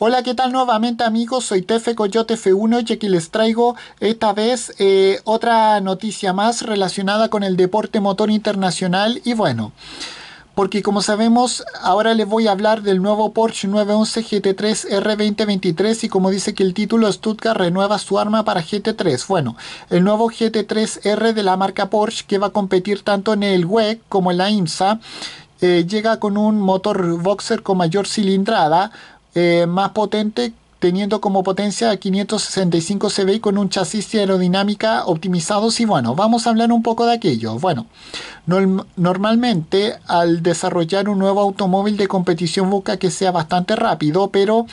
Hola, ¿qué tal nuevamente amigos? Soy Tefe Coyote F1 y aquí les traigo esta vez eh, otra noticia más relacionada con el deporte motor internacional y bueno, porque como sabemos ahora les voy a hablar del nuevo Porsche 911 GT3 R2023 y como dice que el título Stuttgart renueva su arma para GT3. Bueno, el nuevo GT3 R de la marca Porsche que va a competir tanto en el WEC como en la IMSA. Eh, llega con un motor boxer con mayor cilindrada, eh, más potente, teniendo como potencia 565 y con un chasis de aerodinámica optimizados. Y bueno, vamos a hablar un poco de aquello. Bueno, normalmente al desarrollar un nuevo automóvil de competición busca que sea bastante rápido, pero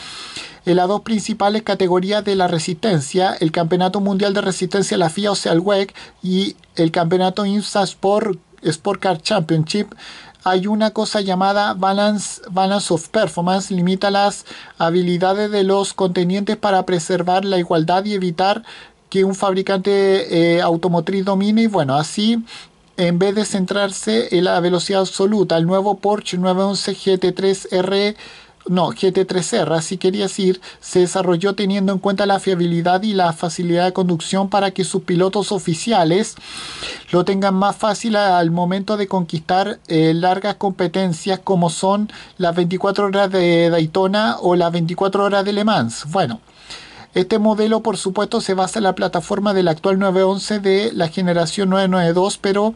en las dos principales categorías de la resistencia, el Campeonato Mundial de Resistencia, la FIA, o sea, el WEC, y el Campeonato IMSA Sport, Sport Car Championship, hay una cosa llamada balance, balance of performance, limita las habilidades de los contenientes para preservar la igualdad y evitar que un fabricante eh, automotriz domine y bueno, así en vez de centrarse en la velocidad absoluta, el nuevo Porsche 911 GT3 R no, GT3R, así quería decir, se desarrolló teniendo en cuenta la fiabilidad y la facilidad de conducción para que sus pilotos oficiales lo tengan más fácil al momento de conquistar eh, largas competencias como son las 24 horas de Daytona o las 24 horas de Le Mans. Bueno, este modelo, por supuesto, se basa en la plataforma del actual 911 de la generación 992, pero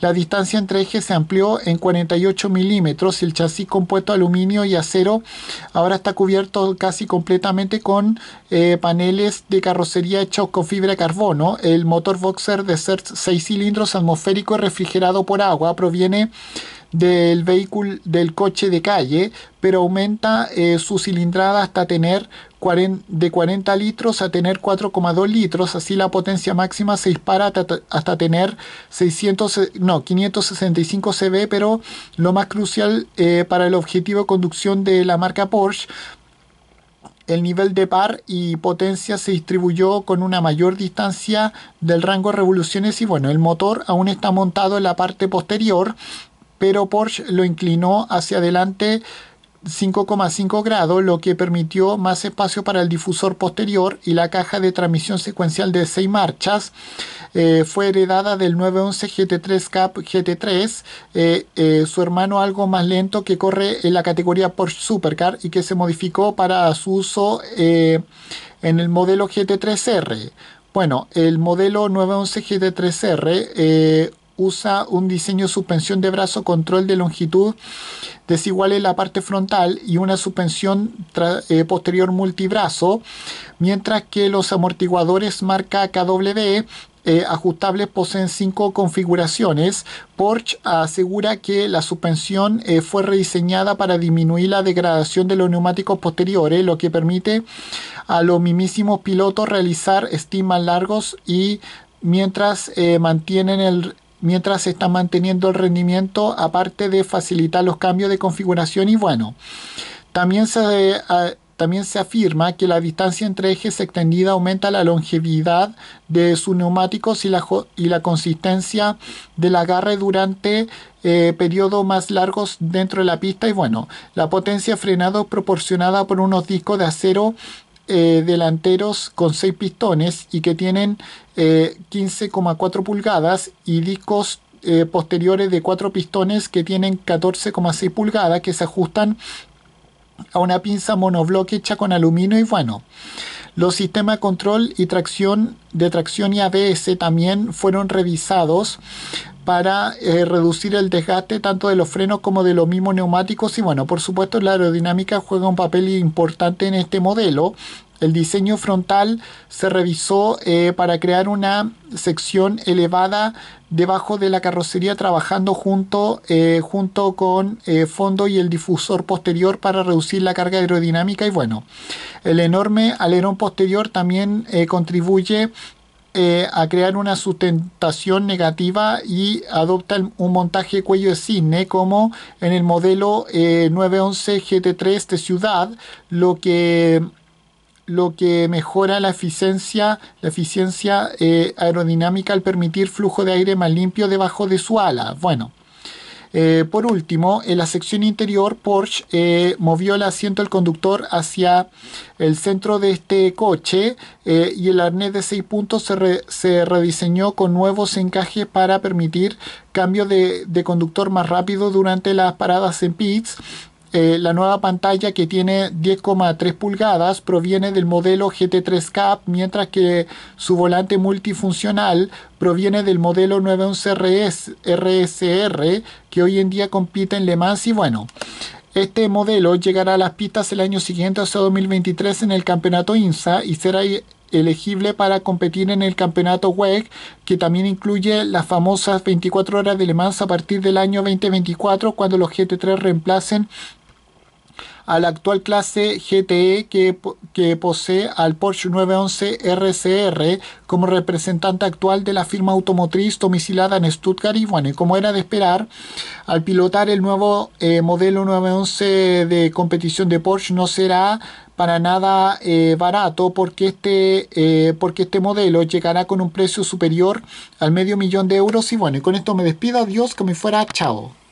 la distancia entre ejes se amplió en 48 milímetros. El chasis compuesto aluminio y acero ahora está cubierto casi completamente con eh, paneles de carrocería hechos con fibra de carbono. El motor boxer de 6 cilindros atmosférico y refrigerado por agua proviene del vehículo del coche de calle, pero aumenta eh, su cilindrada hasta tener de 40 litros a tener 4,2 litros, así la potencia máxima se dispara hasta, tener 600, no, 565 CV, pero lo más crucial eh, para el objetivo de conducción de la marca Porsche el nivel de par y potencia se distribuyó con una mayor distancia del rango de revoluciones y bueno, el motor aún está montado en la parte posterior pero Porsche lo inclinó hacia adelante 5,5 grados, lo que permitió más espacio para el difusor posterior y la caja de transmisión secuencial de 6 marchas. Eh, fue heredada del 911 GT3 Cap GT3, su hermano algo más lento que corre en la categoría Porsche Supercar y que se modificó para su uso eh, en el modelo GT3R. Bueno, el modelo 911 GT3R usa un diseño suspensión de brazo control de longitud desigual en la parte frontal y una suspensión eh, posterior multibrazo, mientras que los amortiguadores marca KW eh, ajustables poseen cinco configuraciones. Porsche asegura que la suspensión eh, fue rediseñada para disminuir la degradación de los neumáticos posteriores, lo que permite a los mismísimos pilotos realizar steam largos y mientras mantienen el mientras se está manteniendo el rendimiento, aparte de facilitar los cambios de configuración y bueno. También se, también se afirma que la distancia entre ejes extendida aumenta la longevidad de sus neumáticos y la, y la consistencia del agarre durante eh, periodos más largos dentro de la pista. Y bueno, la potencia frenado proporcionada por unos discos de acero eh, delanteros con 6 pistones y que tienen 15,4 eh, pulgadas y discos eh, posteriores de 4 pistones que tienen 14,6 pulgadas que se ajustan a una pinza monobloque hecha con aluminio y bueno. Los sistemas de control y tracción de tracción y ABS también fueron revisados para eh, reducir el desgaste tanto de los frenos como de los mismos neumáticos y bueno, por supuesto la aerodinámica juega un papel importante en este modelo. El diseño frontal se revisó eh, para crear una sección elevada debajo de la carrocería trabajando junto, eh, junto con fondo y el difusor posterior para reducir la carga aerodinámica y bueno, el enorme alerón posterior también contribuye eh, a crear una sustentación negativa y adopta un montaje cuello de cisne como en el modelo 911 eh, GT3 de ciudad, lo que lo que mejora la eficiencia, la eficiencia eh, aerodinámica al permitir flujo de aire más limpio debajo de su ala. Bueno, eh, por último, en la sección interior, Porsche eh, movió el asiento del conductor hacia el centro de este coche eh, y el arnés de 6 puntos se, rediseñó con nuevos encajes para permitir cambio de, de conductor más rápido durante las paradas en pits eh, la nueva pantalla que tiene 10,3 pulgadas proviene del modelo GT3 Cap, mientras que su volante multifuncional proviene del modelo 911 RS, RSR, que hoy en día compite en Le Mans y bueno. Este modelo llegará a las pistas el año siguiente, o sea 2023, en el campeonato INSA y será e-, elegible para competir en el campeonato WEG, que también incluye las famosas 24 horas de Le Mans a partir del año 2024, cuando los GT3 reemplacen a la actual clase GTE que, posee al Porsche 911 RCR como representante actual de la firma automotriz domicilada en Stuttgart y bueno, como era de esperar, al pilotar el nuevo eh, modelo 911 de competición de Porsche no será para nada eh, barato porque este, eh, porque este modelo llegará con un precio superior al medio millón de euros y bueno, y con esto me despido, adiós, que me fuera, chao.